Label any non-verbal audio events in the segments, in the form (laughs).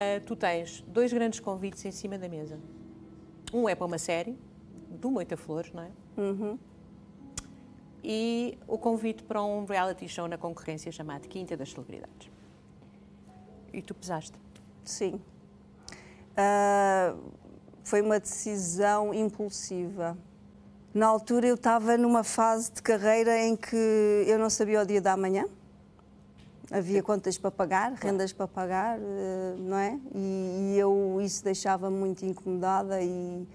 Uh, tu tens dois grandes convites em cima da mesa. Um é para uma série, do Moita Flores, não é? Uhum. E o convite para um reality show na concorrência chamado Quinta das Celebridades. E tu pesaste? Sim. Uh, foi uma decisão impulsiva. Na altura eu estava numa fase de carreira em que eu não sabia o dia da manhã Havia contas para pagar, rendas para pagar, eh, não é? E, e eu isso deixava-me muito incomodada e,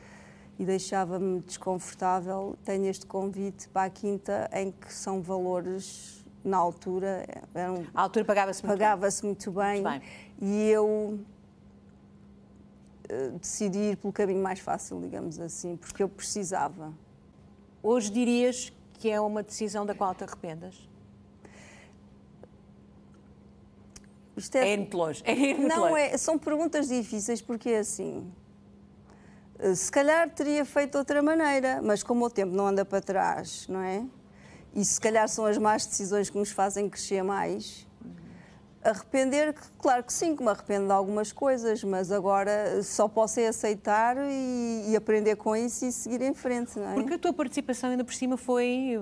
e deixava-me desconfortável. Tenho este convite para a quinta em que são valores na altura eram a altura pagava-se pagava-se muito, muito bem, e eu eh, decidi ir pelo caminho mais fácil, digamos assim, porque eu precisava. Hoje dirias que é uma decisão da qual te arrependas? Isto é... é muito longe. É muito não, longe. É, são perguntas difíceis porque é assim. Eh, se calhar teria feito outra maneira, mas como o tempo não anda para trás, não é? E se calhar são as más decisões que nos fazem crescer mais. Arrepender, claro que sim, que me arrependo de algumas coisas, mas agora só posso é aceitar e, e aprender com isso e seguir em frente, não é? Porque a tua participação ainda por cima foi eh,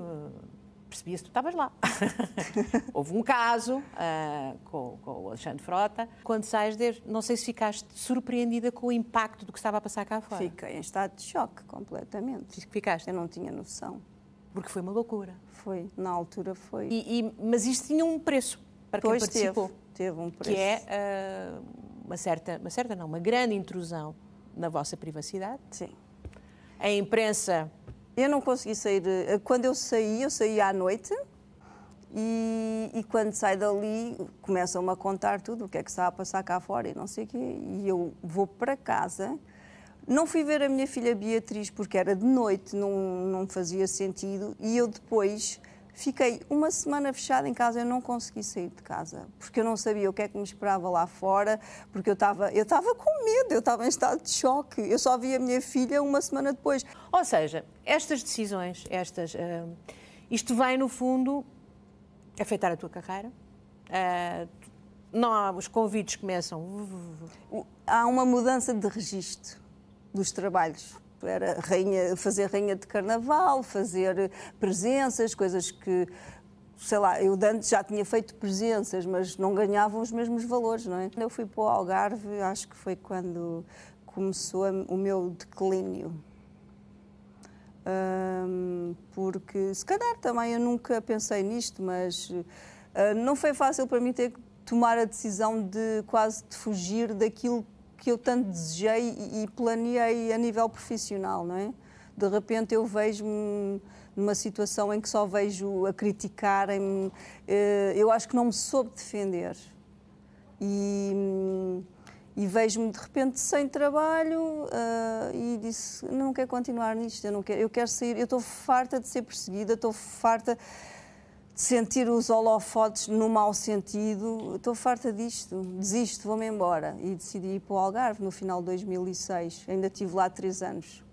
percebia-se que tu estavas lá. (laughs) Houve um caso uh, com, com, o Alexandre Frota. Quando saís dele, não sei se ficaste surpreendida com o impacto do que estava a passar cá fora. Fiquei em estado de choque completamente. Ficaste? Eu não tinha noção. Porque foi uma loucura. Foi, na altura foi. E, e, mas isto tinha um preço para pois quem participou. Teve, teve um preço. Que é uh, uma certa, uma certa não, uma grande intrusão na vossa privacidade. Sim. A imprensa eu não consegui sair. Eh, quando eu saí, eu saí à noite. E, e quando saio dali, começam-me a contar tudo, o que é que está a passar cá fora e não sei o quê. E eu vou para casa. Não fui ver a minha filha Beatriz porque era de noite, não, não fazia sentido. E eu depois Fiquei uma semana fechada em casa, eu não consegui sair de casa, porque eu não sabia o que é que me esperava lá fora, porque eu estava eu tava com medo, eu estava em estado de choque. Eu só vi a minha filha uma semana depois. Ou seja, estas decisões, estas, uh, isto vai, no fundo, afetar a tua carreira. Uh, não há, os convites começam. Há uma mudança de registro dos trabalhos era rainha, fazer rainha de carnaval, fazer presenças, coisas que sei lá, eu antes já tinha feito presenças, mas não ganhavam os mesmos valores, não é? Eu fui para o Algarve, acho que foi quando começou o meu declínio. Um, porque, se calhar também eu nunca pensei nisto, mas uh, não foi fácil para mim ter que tomar a decisão de quase de fugir daquilo que eu tanto desejei e planeei a nível profissional, não é? De repente eu vejo-me numa situação em que só vejo a criticarem-me. Eh, eu acho que não me soube defender. E, e vejo-me de repente sem trabalho eh, e disse: não quero continuar nisto, eu, não quero, eu quero sair, eu estou farta de ser perseguida, estou farta sentir os holofotes no mau sentido, estou farta disto, desisto, vou-me embora. E decidi ir para o Algarve no final de 2006, ainda tive lá três anos.